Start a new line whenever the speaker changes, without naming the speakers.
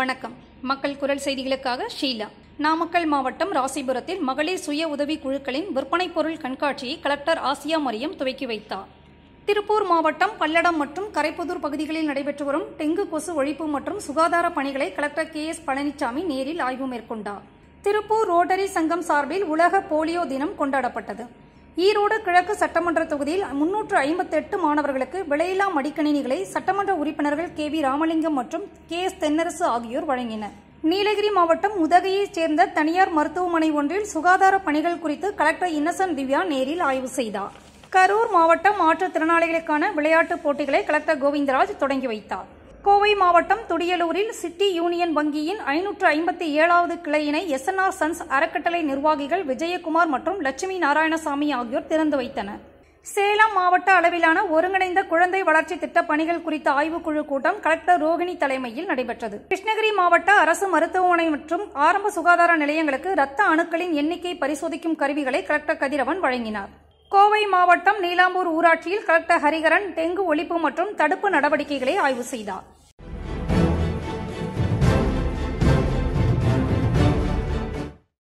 வணக்கம் மக்கள் குரல் செய்திகளுக்காக ஷீலா நாமக்கல் மாவட்டம் ராசிபுரத்தில் மகளிர் சுய உதவி குழுக்களின் விற்பனை பொருள் கண்காட்சியை கலெக்டர் ஆசியா மரியம் துவக்கி வைத்தார் திருப்பூர் மாவட்டம் பல்லடம் மற்றும் கரைப்புதூர் பகுதிகளில் நடைபெற்று வரும் டெங்கு கொசு ஒழிப்பு மற்றும் சுகாதார பணிகளை கலெக்டர் கே எஸ் பழனிசாமி நேரில் ஆய்வு மேற்கொண்டார் திருப்பூர் ரோட்டரி சங்கம் சார்பில் உலக போலியோ தினம் கொண்டாடப்பட்டது ஈரோடு கிழக்கு சட்டமன்ற தொகுதியில் முன்னூற்று ஐம்பத்தெட்டு மாணவர்களுக்கு விலையில்லா மடிக்கணினிகளை சட்டமன்ற உறுப்பினர்கள் கே வி ராமலிங்கம் மற்றும் கே எஸ் தென்னரசு ஆகியோர் வழங்கினர் நீலகிரி மாவட்டம் உதகையைச் சேர்ந்த தனியார் மருத்துவமனை ஒன்றில் சுகாதார பணிகள் குறித்து கலெக்டர் இன்னசென்ட் திவ்யா நேரில் ஆய்வு செய்தார் கரூர் மாவட்டம் மாற்றுத்திறனாளிகளுக்கான விளையாட்டுப் போட்டிகளை கலெக்டர் கோவிந்தராஜ் தொடங்கி வைத்தார் கோவை மாவட்டம் துடியலூரில் சிட்டி யூனியன் வங்கியின் ஐநூற்று ஐம்பத்தி ஏழாவது கிளையினை எஸ்என்ஆர் சன்ஸ் அறக்கட்டளை நிர்வாகிகள் விஜயகுமார் மற்றும் லட்சுமி நாராயணசாமி ஆகியோர் திறந்து வைத்தனர் சேலம் மாவட்ட அளவிலான ஒருங்கிணைந்த குழந்தை வளர்ச்சி திட்ட பணிகள் குறித்த ஆய்வுக்குழு கூட்டம் கலெக்டர் ரோகிணி தலைமையில் நடைபெற்றது கிருஷ்ணகிரி மாவட்ட அரசு மருத்துவமனை மற்றும் ஆரம்ப சுகாதார நிலையங்களுக்கு ரத்த அணுக்களின் எண்ணிக்கை பரிசோதிக்கும் கருவிகளை கலெக்டர் கதிரவன் வழங்கினார் கோவை மாவட்டம் நீலாம்பூர் ஊராட்சியில் கலெக்டர் ஹரிகரன் டெங்கு ஒழிப்பு மற்றும் தடுப்பு நடவடிக்கைகளை ஆய்வு செய்தார்